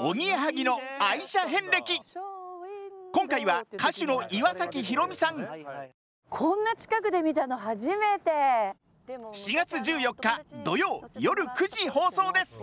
おぎやはぎの愛車遍歴今回は歌手の岩崎宏美さんこんな近くで見たの初めて4月14日土曜夜9時放送です